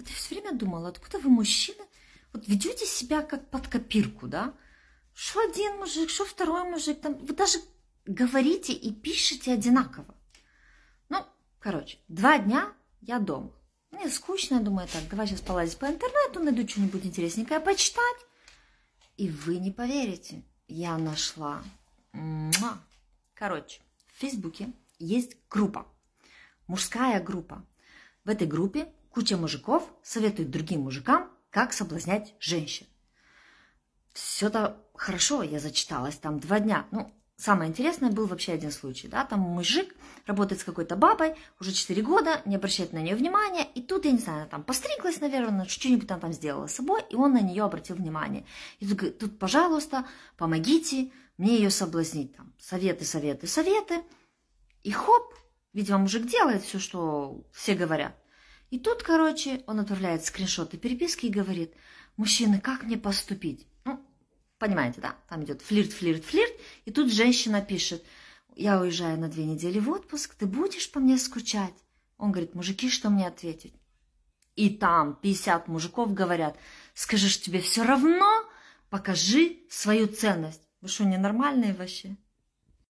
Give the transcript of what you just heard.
Вот я все время думала, откуда вы, мужчины, вот ведете себя как под копирку, да? Что один мужик, что второй мужик, там, вы даже говорите и пишете одинаково. Ну, короче, два дня я дома. Мне скучно, я думаю, так, давай сейчас полазить по интернету, найду что-нибудь интересненькое почитать. И вы не поверите, я нашла. Короче, в Фейсбуке есть группа, мужская группа. В этой группе куча мужиков советует другим мужикам, как соблазнять женщин. Все это хорошо, я зачиталась там два дня. Ну, самое интересное был вообще один случай, да, там мужик работает с какой-то бабой уже 4 года, не обращает на нее внимания, и тут, я не знаю, она там постриглась, наверное, что-нибудь там, там сделала с собой, и он на нее обратил внимание. И тут тут, пожалуйста, помогите мне ее соблазнить, там, советы, советы, советы. И хоп, видимо, мужик делает все, что все говорят. И тут, короче, он отправляет скриншоты переписки и говорит, мужчины, как мне поступить? Ну, понимаете, да, там идет флирт, флирт, флирт, и тут женщина пишет, я уезжаю на две недели в отпуск, ты будешь по мне скучать? Он говорит, мужики, что мне ответить? И там 50 мужиков говорят, скажешь, тебе все равно, покажи свою ценность. Вы что, ненормальные вообще?